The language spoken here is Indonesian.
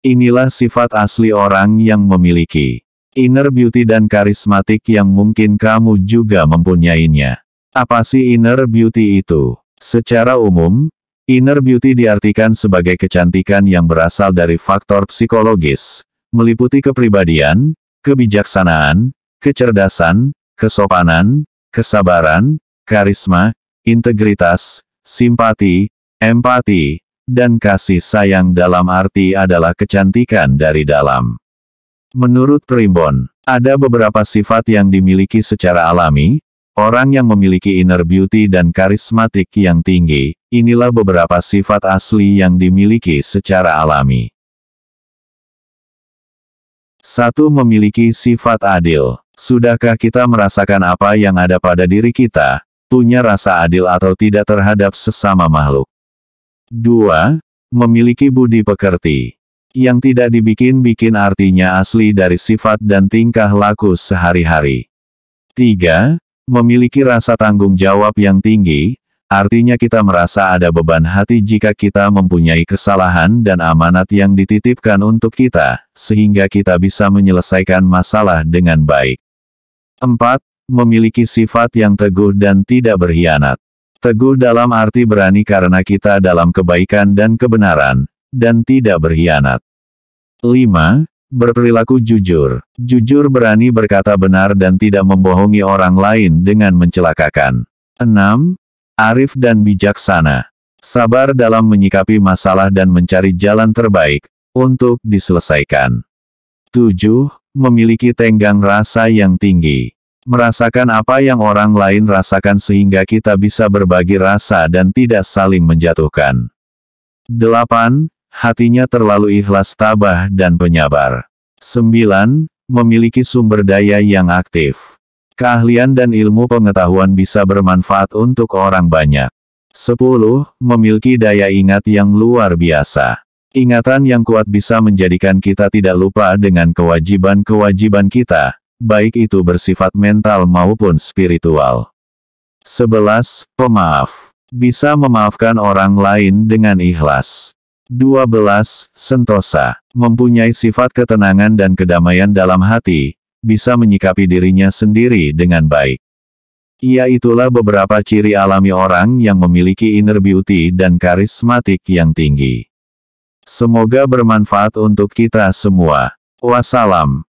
Inilah sifat asli orang yang memiliki inner beauty dan karismatik yang mungkin kamu juga mempunyainya. Apa sih inner beauty itu? Secara umum, inner beauty diartikan sebagai kecantikan yang berasal dari faktor psikologis, meliputi kepribadian, kebijaksanaan, kecerdasan, kesopanan, kesabaran, karisma, integritas, simpati, empati, dan kasih sayang dalam arti adalah kecantikan dari dalam. Menurut Primbon, ada beberapa sifat yang dimiliki secara alami, orang yang memiliki inner beauty dan karismatik yang tinggi, inilah beberapa sifat asli yang dimiliki secara alami. Satu Memiliki sifat adil. Sudahkah kita merasakan apa yang ada pada diri kita, punya rasa adil atau tidak terhadap sesama makhluk? 2. Memiliki budi pekerti. Yang tidak dibikin-bikin artinya asli dari sifat dan tingkah laku sehari-hari. 3. Memiliki rasa tanggung jawab yang tinggi, artinya kita merasa ada beban hati jika kita mempunyai kesalahan dan amanat yang dititipkan untuk kita, sehingga kita bisa menyelesaikan masalah dengan baik. 4. Memiliki sifat yang teguh dan tidak berkhianat. Teguh dalam arti berani karena kita dalam kebaikan dan kebenaran, dan tidak berkhianat. 5. Berperilaku jujur. Jujur berani berkata benar dan tidak membohongi orang lain dengan mencelakakan. 6. Arif dan bijaksana. Sabar dalam menyikapi masalah dan mencari jalan terbaik untuk diselesaikan. 7. Memiliki tenggang rasa yang tinggi. Merasakan apa yang orang lain rasakan sehingga kita bisa berbagi rasa dan tidak saling menjatuhkan. 8. Hatinya terlalu ikhlas tabah dan penyabar. 9. Memiliki sumber daya yang aktif. Keahlian dan ilmu pengetahuan bisa bermanfaat untuk orang banyak. 10. Memiliki daya ingat yang luar biasa. Ingatan yang kuat bisa menjadikan kita tidak lupa dengan kewajiban-kewajiban kita, baik itu bersifat mental maupun spiritual. 11. Pemaaf. Bisa memaafkan orang lain dengan ikhlas. 12. Sentosa. Mempunyai sifat ketenangan dan kedamaian dalam hati, bisa menyikapi dirinya sendiri dengan baik. Ia itulah beberapa ciri alami orang yang memiliki inner beauty dan karismatik yang tinggi. Semoga bermanfaat untuk kita semua. Wassalam.